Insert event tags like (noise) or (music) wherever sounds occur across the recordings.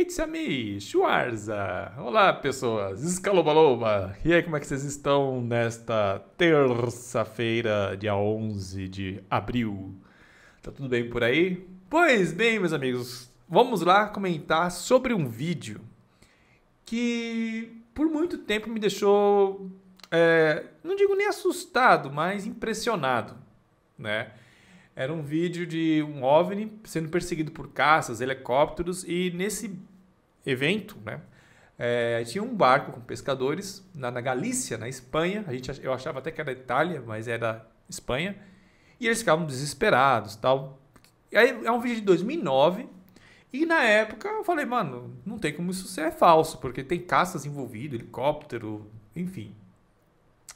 It's a me, Schwarza. Olá, pessoas. Escalobaloba. E aí, como é que vocês estão nesta terça-feira, dia 11 de abril? Tá tudo bem por aí? Pois bem, meus amigos, vamos lá comentar sobre um vídeo que por muito tempo me deixou, é, não digo nem assustado, mas impressionado, né? Era um vídeo de um OVNI sendo perseguido por caças, helicópteros e nesse evento, né? É, tinha um barco com pescadores na, na Galícia, na Espanha. A gente, eu achava até que era Itália, mas era Espanha. E eles ficavam desesperados tal. E aí é um vídeo de 2009. E na época eu falei, mano, não tem como isso ser falso, porque tem caças envolvido, helicóptero, enfim.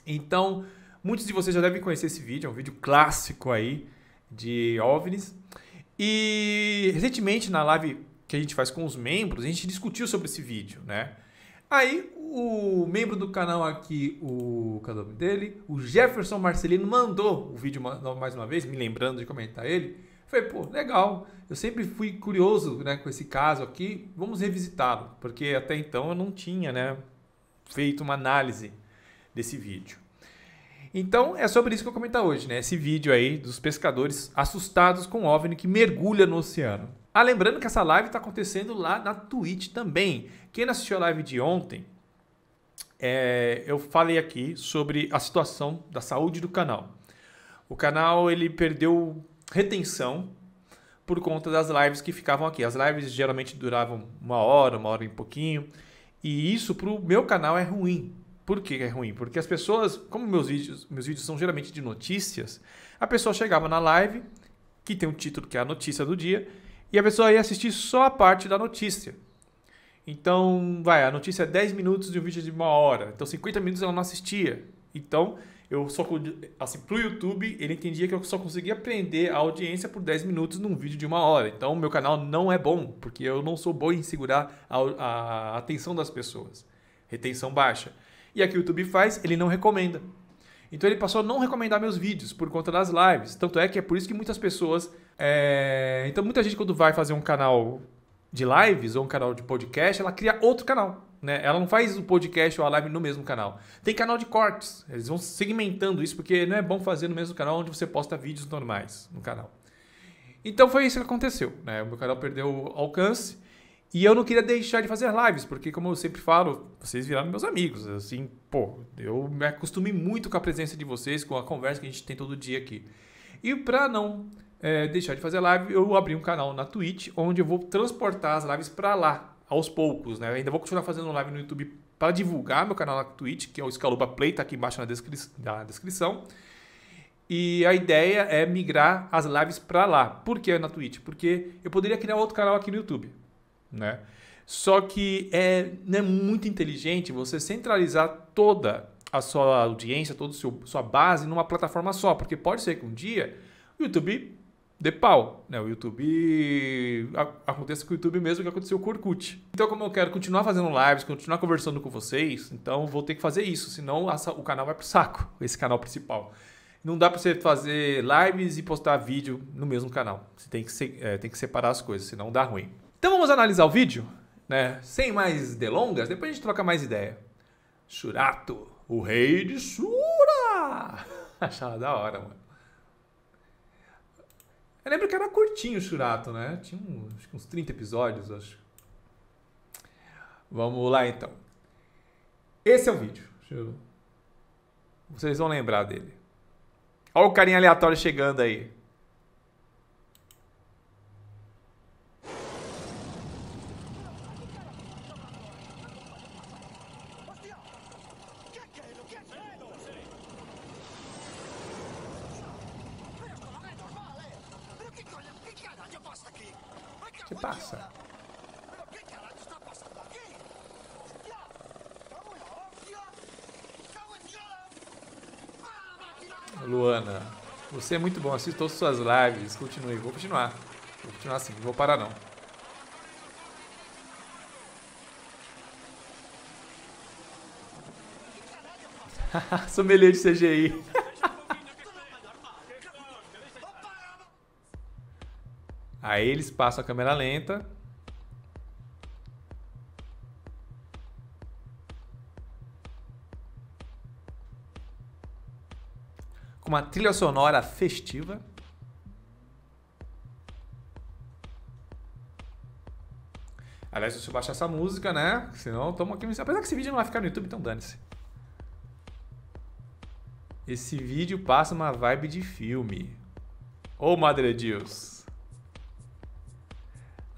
Então, muitos de vocês já devem conhecer esse vídeo, é um vídeo clássico aí de OVNIs. E recentemente na live que a gente faz com os membros, a gente discutiu sobre esse vídeo, né? Aí o membro do canal aqui, o cadê nome dele? O Jefferson Marcelino mandou o vídeo mais uma vez, me lembrando de comentar ele. Falei, pô, legal. Eu sempre fui curioso, né, com esse caso aqui. Vamos revisitá-lo, porque até então eu não tinha, né, feito uma análise desse vídeo. Então é sobre isso que eu vou comentar hoje, né? Esse vídeo aí dos pescadores assustados com o OVNI que mergulha no oceano. Ah, lembrando que essa live está acontecendo lá na Twitch também. Quem não assistiu a live de ontem, é, eu falei aqui sobre a situação da saúde do canal. O canal ele perdeu retenção por conta das lives que ficavam aqui. As lives geralmente duravam uma hora, uma hora e pouquinho. E isso para o meu canal é ruim. Por que é ruim? Porque as pessoas, como meus vídeos, meus vídeos são geralmente de notícias, a pessoa chegava na live, que tem um título que é a notícia do dia, e a pessoa ia assistir só a parte da notícia. Então, vai, a notícia é 10 minutos de um vídeo é de uma hora. Então, 50 minutos ela não assistia. Então, eu só assim, pro YouTube, ele entendia que eu só conseguia prender a audiência por 10 minutos num vídeo de uma hora. Então, meu canal não é bom, porque eu não sou bom em segurar a, a atenção das pessoas. Retenção baixa. E aqui o YouTube faz, ele não recomenda. Então ele passou a não recomendar meus vídeos por conta das lives. Tanto é que é por isso que muitas pessoas. É... Então muita gente, quando vai fazer um canal de lives ou um canal de podcast, ela cria outro canal. Né? Ela não faz o podcast ou a live no mesmo canal. Tem canal de cortes. Eles vão segmentando isso porque não é bom fazer no mesmo canal onde você posta vídeos normais no canal. Então foi isso que aconteceu. Né? O meu canal perdeu alcance e eu não queria deixar de fazer lives, porque como eu sempre falo, vocês viraram meus amigos, assim, pô, eu me acostumei muito com a presença de vocês, com a conversa que a gente tem todo dia aqui. E para não é, deixar de fazer live, eu abri um canal na Twitch, onde eu vou transportar as lives para lá, aos poucos, né? Eu ainda vou continuar fazendo live no YouTube para divulgar meu canal na Twitch, que é o Escaluba Play, tá aqui embaixo na, descri na descrição. E a ideia é migrar as lives para lá. Por que na Twitch? Porque eu poderia criar outro canal aqui no YouTube né? Só que é né, muito inteligente você centralizar toda a sua audiência, toda a sua base numa plataforma só, porque pode ser que um dia o YouTube dê pau, né? O YouTube aconteça com o YouTube mesmo que aconteceu com o Orkut. Então, como eu quero continuar fazendo lives, continuar conversando com vocês, então vou ter que fazer isso, senão o canal vai pro saco, (laughs) esse canal principal. Não dá para você fazer lives e postar vídeo no mesmo canal. Você tem que, é, tem que separar as coisas, senão dá ruim. Então vamos analisar o vídeo, né? Sem mais delongas, depois a gente troca mais ideia. Shurato, o rei de Sura! (laughs) Achava da hora, mano. Eu lembro que era curtinho o Shurato, né? Tinha uns, uns 30 episódios, acho. Vamos lá então. Esse é o vídeo. Eu... Vocês vão lembrar dele. Olha o carinha aleatório chegando aí. passa? Luana, você é muito bom, assisto todas as suas lives, continue, vou continuar. Vou continuar assim, não vou parar não. (laughs) Sommelier de CGI. (laughs) Aí eles passam a câmera lenta. Com uma trilha sonora festiva. Aliás, deixa eu baixar essa música, né? Senão tomo aqui. Apesar que esse vídeo não vai ficar no YouTube, então dane-se. Esse vídeo passa uma vibe de filme. oh, Madre Deus!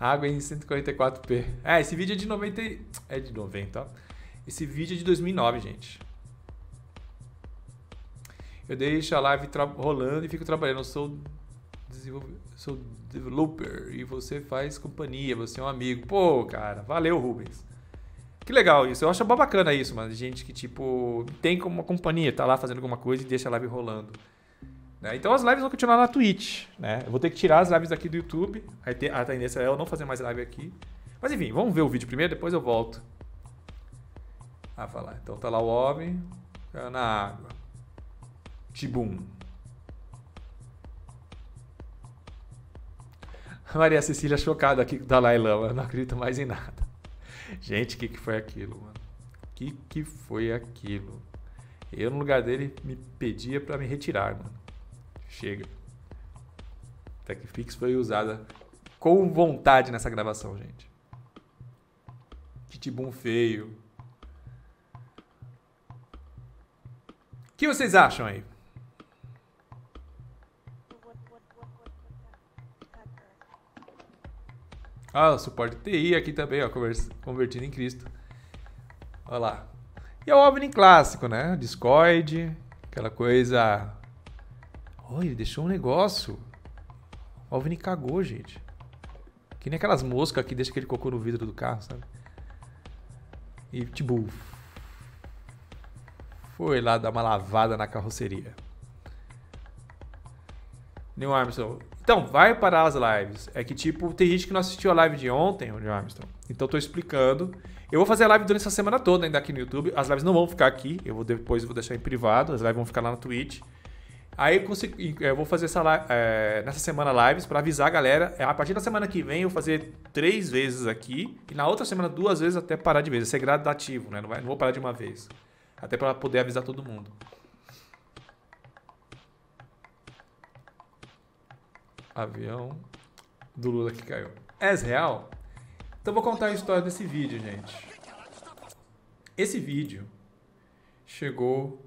Água em 144p. É, esse vídeo é de 90. É de 90, ó. Esse vídeo é de 2009, gente. Eu deixo a live rolando e fico trabalhando. Eu sou, sou developer e você faz companhia, você é um amigo. Pô, cara, valeu, Rubens. Que legal isso. Eu acho bacana isso, mano. Gente que, tipo, tem como uma companhia, tá lá fazendo alguma coisa e deixa a live rolando. Né? Então as lives vão continuar na Twitch. Né? Eu vou ter que tirar as lives aqui do YouTube. A tendência é eu não fazer mais live aqui. Mas enfim, vamos ver o vídeo primeiro, depois eu volto ah, vai falar. Então tá lá o homem tá na água. Tibum. Maria Cecília chocada aqui com o Dalai Lama. Eu não acredito mais em nada. Gente, o que, que foi aquilo, mano? O que, que foi aquilo? Eu, no lugar dele, me pedia para me retirar, mano. Chega. TechFix foi usada com vontade nessa gravação, gente. Titibum feio. O que vocês acham aí? Ah, o suporte TI aqui também, ó, convertido em Cristo. Olha lá. E é o OVNI clássico, né? Discord, aquela coisa Olha, ele deixou um negócio. O OVNI cagou, gente. Que nem aquelas moscas que deixam aquele cocô no vidro do carro, sabe? E tipo. Foi lá dar uma lavada na carroceria. Neil Armstrong. Então, vai parar as lives. É que, tipo, tem gente que não assistiu a live de ontem, o Neil Armstrong. Então, tô explicando. Eu vou fazer a live durante essa semana toda ainda aqui no YouTube. As lives não vão ficar aqui. Eu vou depois vou deixar em privado. As lives vão ficar lá na Twitch. Aí consegui, é, eu vou fazer essa, é, nessa semana lives para avisar a galera. É, a partir da semana que vem eu vou fazer três vezes aqui e na outra semana duas vezes até parar de vez. Vai ser é gradativo, né? Não, vai, não vou parar de uma vez. Até para poder avisar todo mundo. Avião do Lula que caiu. É real? Então vou contar a história desse vídeo, gente. Esse vídeo chegou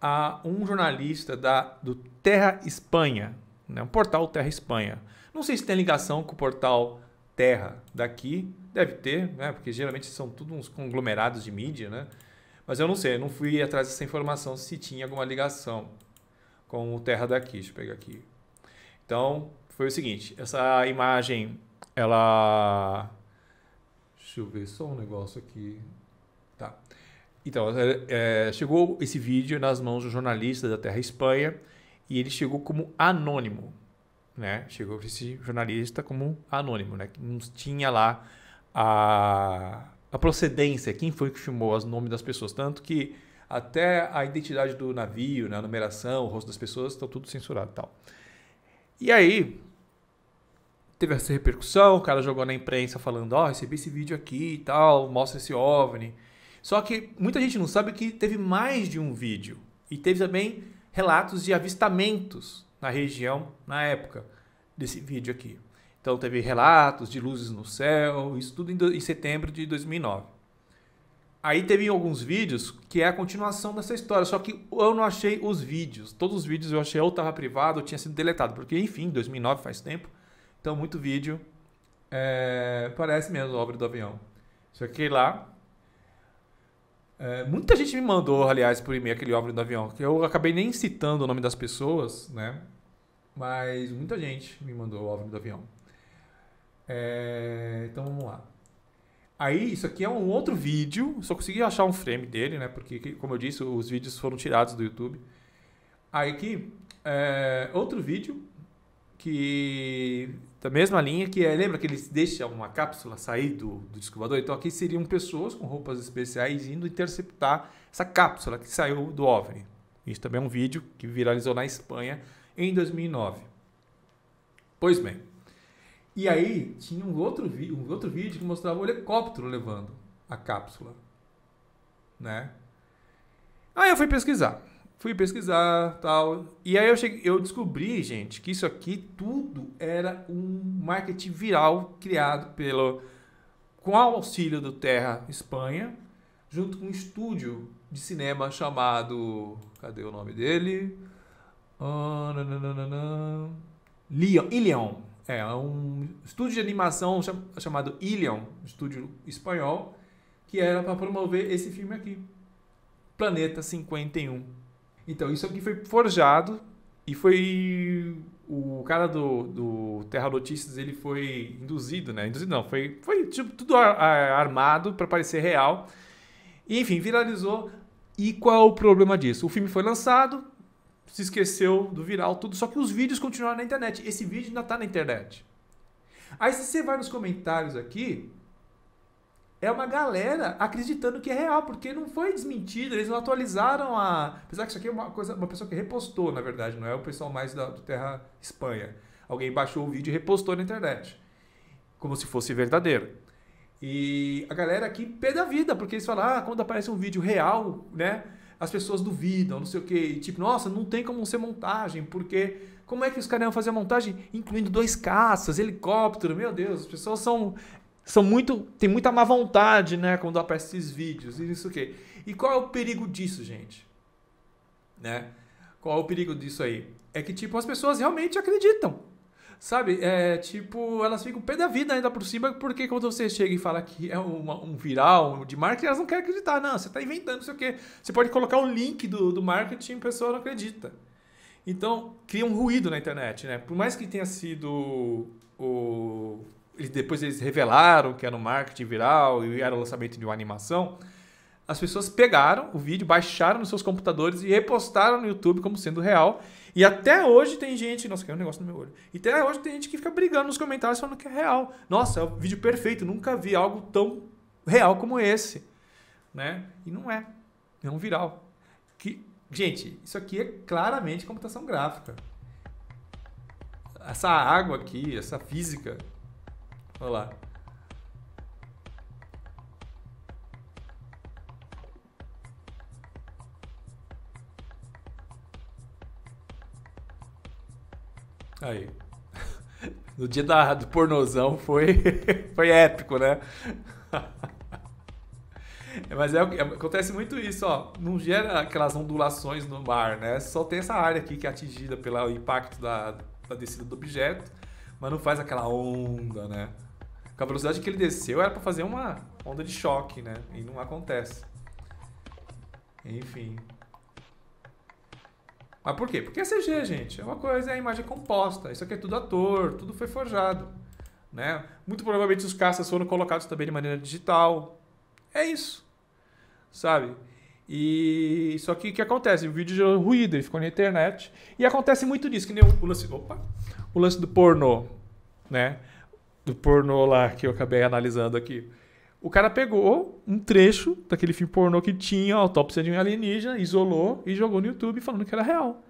a um jornalista da, do Terra Espanha, né? um portal Terra Espanha. Não sei se tem ligação com o portal Terra daqui, deve ter, né? porque geralmente são tudo uns conglomerados de mídia, né? mas eu não sei, eu não fui atrás dessa informação se tinha alguma ligação com o Terra daqui. Deixa eu pegar aqui. Então, foi o seguinte, essa imagem, ela... Deixa eu ver só um negócio aqui. Tá. Então, é, é, chegou esse vídeo nas mãos do jornalista da Terra Espanha e ele chegou como anônimo, né? Chegou esse jornalista como anônimo, né? Que não tinha lá a, a procedência, quem foi que filmou os nomes das pessoas, tanto que até a identidade do navio, né? a numeração, o rosto das pessoas, estão tá tudo censurado, e tal. E aí teve essa repercussão, o cara jogou na imprensa falando, ó, oh, recebi esse vídeo aqui e tal, mostra esse OVNI. Só que muita gente não sabe que teve mais de um vídeo e teve também relatos de avistamentos na região na época desse vídeo aqui. Então teve relatos de luzes no céu, isso tudo em setembro de 2009. Aí teve alguns vídeos que é a continuação dessa história, só que eu não achei os vídeos. Todos os vídeos eu achei ou estava privado ou tinha sido deletado, porque enfim, 2009 faz tempo. Então muito vídeo é, parece mesmo a obra do avião. Só que lá é, muita gente me mandou, aliás, por e-mail aquele óvulo do avião, que eu acabei nem citando o nome das pessoas, né? Mas muita gente me mandou o óvulo do avião. É, então vamos lá. Aí, isso aqui é um outro vídeo, só consegui achar um frame dele, né? Porque, como eu disse, os vídeos foram tirados do YouTube. Aí aqui, é, outro vídeo que da mesma linha que é, lembra que eles deixam uma cápsula sair do, do descobridor? Então aqui seriam pessoas com roupas especiais indo interceptar essa cápsula que saiu do OVNI. Isso também é um vídeo que viralizou na Espanha em 2009. Pois bem. E aí tinha um outro, um outro vídeo que mostrava o helicóptero levando a cápsula, né? Aí eu fui pesquisar. Fui pesquisar, tal. E aí eu, cheguei, eu descobri, gente, que isso aqui tudo era um marketing viral criado pelo com auxílio do Terra Espanha, junto com um estúdio de cinema chamado, cadê o nome dele? nananana, ah, Leon, Ilion. É, é, um estúdio de animação cham, chamado Ilion, estúdio espanhol, que era para promover esse filme aqui. Planeta 51. Então, isso aqui foi forjado e foi. O cara do, do Terra Notícias ele foi induzido, né? Induzido não, foi, foi tipo, tudo armado para parecer real. E, enfim, viralizou. E qual é o problema disso? O filme foi lançado, se esqueceu do viral, tudo, só que os vídeos continuaram na internet. Esse vídeo ainda está na internet. Aí, se você vai nos comentários aqui, é uma galera acreditando que é real, porque não foi desmentido, eles não atualizaram a. Apesar que isso aqui é uma coisa, uma pessoa que repostou, na verdade, não é o pessoal mais da, do Terra Espanha. Alguém baixou o vídeo e repostou na internet. Como se fosse verdadeiro. E a galera aqui pé da vida, porque eles falam, ah, quando aparece um vídeo real, né? As pessoas duvidam, não sei o quê. E tipo, nossa, não tem como ser montagem, porque como é que os caras iam fazer a montagem? Incluindo dois caças, helicóptero, meu Deus, as pessoas são são muito tem muita má vontade, né, quando aparecem esses vídeos e isso que. E qual é o perigo disso, gente? Né? Qual é o perigo disso aí? É que tipo as pessoas realmente acreditam. Sabe? É tipo, elas ficam pé da vida ainda por cima, porque quando você chega e fala que é uma, um viral de marketing, elas não querem acreditar. Não, você está inventando, isso sei o quê. Você pode colocar um link do, do marketing, a pessoa não acredita. Então, cria um ruído na internet, né? Por mais que tenha sido o depois eles revelaram que era um marketing viral e era o lançamento de uma animação. As pessoas pegaram o vídeo, baixaram nos seus computadores e repostaram no YouTube como sendo real. E até hoje tem gente. Nossa, caiu um negócio no meu olho. E até hoje tem gente que fica brigando nos comentários falando que é real. Nossa, é um vídeo perfeito, nunca vi algo tão real como esse. Né? E não é. É um viral. Que, gente, isso aqui é claramente computação gráfica. Essa água aqui, essa física, Olha lá. Aí. (laughs) No dia da, do pornozão foi, (laughs) foi épico, né? (laughs) Mas é, é, acontece muito isso, ó. Não gera aquelas ondulações no mar, né? Só tem essa área aqui que é atingida pelo impacto da, da descida do objeto, mas não faz aquela onda, né? Com a velocidade que ele desceu, era para fazer uma onda de choque, né? E não acontece. Enfim. Mas por quê? Porque é CG, gente. É uma coisa, é a imagem composta. Isso aqui é tudo ator, tudo foi forjado. Né? Muito provavelmente os caças foram colocados também de maneira digital. É isso. Sabe? E só que o que acontece, o vídeo gerou ruído, ele ficou na internet. E acontece muito disso, que nem o lance, opa, o lance do pornô, né? do pornô lá que eu acabei analisando aqui. O cara pegou um trecho daquele filme pornô que tinha a autópsia de um alienígena, isolou e jogou no YouTube falando que era real.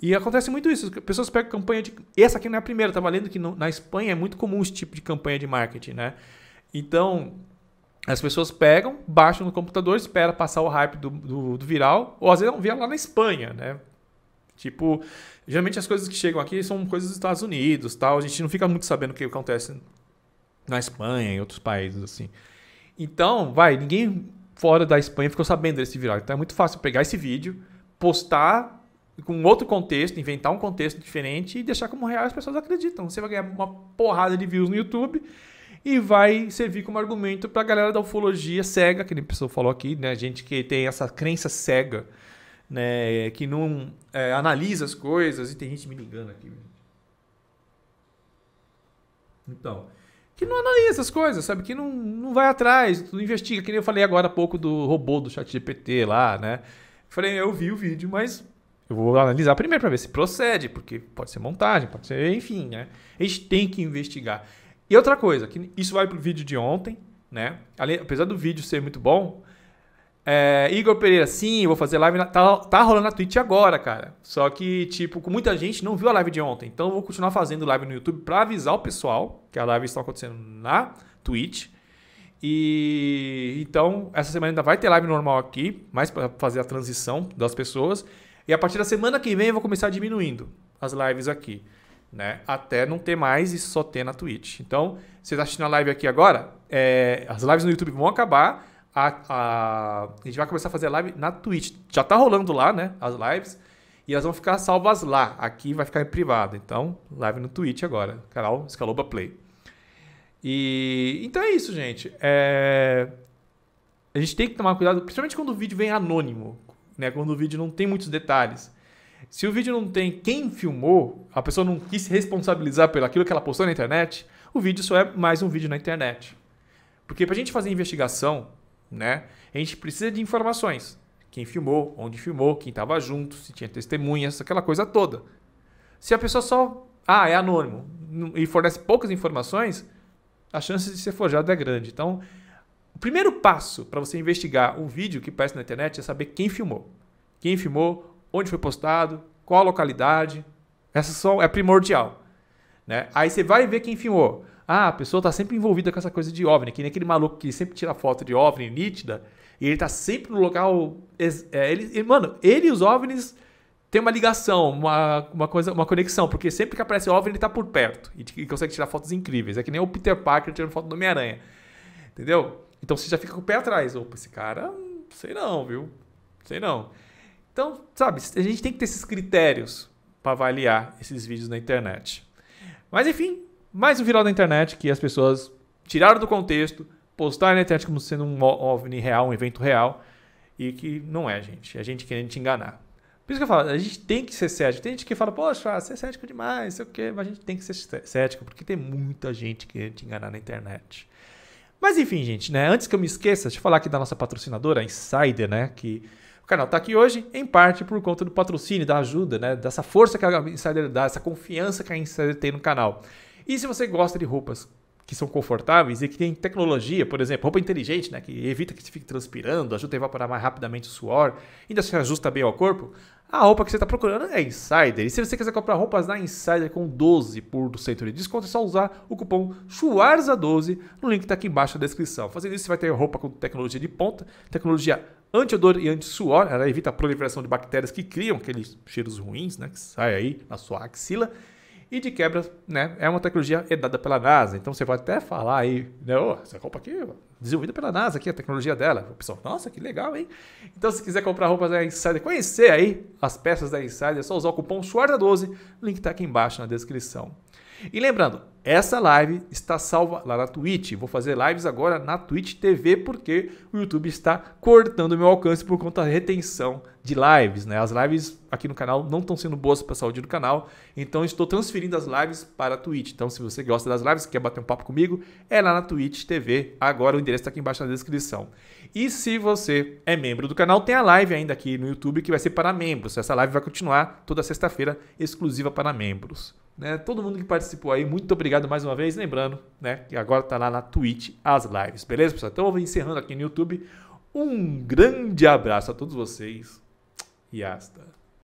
E acontece muito isso. Pessoas pegam campanha de. Essa aqui não é a primeira, tá valendo que na Espanha é muito comum esse tipo de campanha de marketing, né? Então, as pessoas pegam, baixam no computador, esperam passar o hype do, do, do viral, ou às vezes é um viral lá na Espanha, né? Tipo, geralmente as coisas que chegam aqui são coisas dos Estados Unidos, tal. A gente não fica muito sabendo o que acontece na Espanha, em outros países assim. Então, vai, ninguém fora da Espanha ficou sabendo desse viral. Então é muito fácil pegar esse vídeo, postar com outro contexto, inventar um contexto diferente e deixar como real as pessoas acreditam. Você vai ganhar uma porrada de views no YouTube e vai servir como argumento para a galera da ufologia cega, que a pessoa falou aqui, né? Gente que tem essa crença cega né, que não é, analisa as coisas. E tem gente me ligando aqui. Então, que não analisa as coisas, sabe? Que não, não vai atrás, não investiga. Que nem eu falei agora há pouco do robô do chat GPT lá, né? Falei, eu vi o vídeo, mas eu vou analisar primeiro para ver se procede, porque pode ser montagem, pode ser, enfim, né? A gente tem que investigar. E outra coisa, que isso vai pro vídeo de ontem, né? Apesar do vídeo ser muito bom, é, Igor Pereira, sim, vou fazer live. Na, tá, tá rolando na Twitch agora, cara. Só que, tipo, com muita gente não viu a live de ontem. Então, eu vou continuar fazendo live no YouTube pra avisar o pessoal que a live está acontecendo na Twitch. E então, essa semana ainda vai ter live normal aqui, mais para fazer a transição das pessoas. E a partir da semana que vem eu vou começar diminuindo as lives aqui, né? Até não ter mais e só ter na Twitch. Então, você está assistindo a live aqui agora, é, as lives no YouTube vão acabar a, a, a, gente vai começar a fazer live na Twitch. Já tá rolando lá, né? As lives. E elas vão ficar salvas lá. Aqui vai ficar em privado. Então, live no Twitch agora. Canal Escaloba Play. E então é isso, gente. É... A gente tem que tomar cuidado, principalmente quando o vídeo vem anônimo, né? Quando o vídeo não tem muitos detalhes. Se o vídeo não tem quem filmou, a pessoa não quis se responsabilizar pelo aquilo que ela postou na internet, o vídeo só é mais um vídeo na internet. Porque para a gente fazer investigação, né? A gente precisa de informações. Quem filmou, onde filmou, quem estava junto, se tinha testemunhas, aquela coisa toda. Se a pessoa só, ah, é anônimo e fornece poucas informações, a chance de ser forjado é grande. Então, o primeiro passo para você investigar um vídeo que aparece na internet é saber quem filmou. Quem filmou, onde foi postado, qual a localidade. Essa só é primordial. Né? Aí você vai ver quem filmou. Ah, a pessoa está sempre envolvida com essa coisa de OVNI, que nem aquele maluco que sempre tira foto de OVNI nítida, e ele tá sempre no local. É, ele, mano, ele e os OVNIs têm uma ligação, uma, uma, coisa, uma conexão, porque sempre que aparece OVNI, ele tá por perto e, e consegue tirar fotos incríveis. É que nem o Peter Parker tirando foto do Homem-Aranha. Entendeu? Então você já fica com o pé atrás. Opa, esse cara, sei não, viu? Sei não. Então, sabe, a gente tem que ter esses critérios para avaliar esses vídeos na internet. Mas enfim, mais um viral da internet que as pessoas tiraram do contexto, postaram na internet como sendo um OVNI real, um evento real, e que não é, gente. É gente querendo te enganar. Por isso que eu falo, a gente tem que ser cético. Tem gente que fala, poxa, você é cético demais, sei o quê, mas a gente tem que ser cético, porque tem muita gente querendo te enganar na internet. Mas enfim, gente, né? Antes que eu me esqueça, deixa eu falar aqui da nossa patrocinadora, a Insider, né? Que o canal está aqui hoje, em parte por conta do patrocínio, da ajuda, né? Dessa força que a Insider dá, essa confiança que a Insider tem no canal. E se você gosta de roupas que são confortáveis e que tem tecnologia, por exemplo, roupa inteligente, né, que evita que você fique transpirando, ajuda a evaporar mais rapidamente o suor, ainda se ajusta bem ao corpo, a roupa que você está procurando é Insider. E se você quiser comprar roupas na Insider com 12% de desconto, é só usar o cupom SCHUARZA12 no link que está aqui embaixo na descrição. Fazendo isso, você vai ter roupa com tecnologia de ponta, tecnologia anti-odor e anti-suor, ela evita a proliferação de bactérias que criam aqueles cheiros ruins né, que saem aí na sua axila, e de quebra, né, é uma tecnologia herdada pela NASA. Então você pode até falar aí, né, oh, essa roupa aqui, desenvolvida pela NASA aqui, a tecnologia dela. O pessoal, nossa, que legal, hein? Então se quiser comprar roupas da Insider, conhecer aí as peças da Insider, é só usar o cupom SUARDA12, link tá aqui embaixo na descrição. E lembrando, essa live está salva lá na Twitch. Vou fazer lives agora na Twitch TV porque o YouTube está cortando meu alcance por conta da retenção de lives, né? As lives aqui no canal não estão sendo boas para a saúde do canal, então estou transferindo as lives para a Twitch. Então, se você gosta das lives, quer bater um papo comigo, é lá na Twitch TV. Agora o endereço está aqui embaixo na descrição. E se você é membro do canal, tem a live ainda aqui no YouTube que vai ser para membros. Essa live vai continuar toda sexta-feira exclusiva para membros. Né? Todo mundo que participou aí, muito obrigado mais uma vez. Lembrando né, que agora está lá na Twitch as lives, beleza, pessoal? Então eu vou encerrando aqui no YouTube. Um grande abraço a todos vocês e hasta.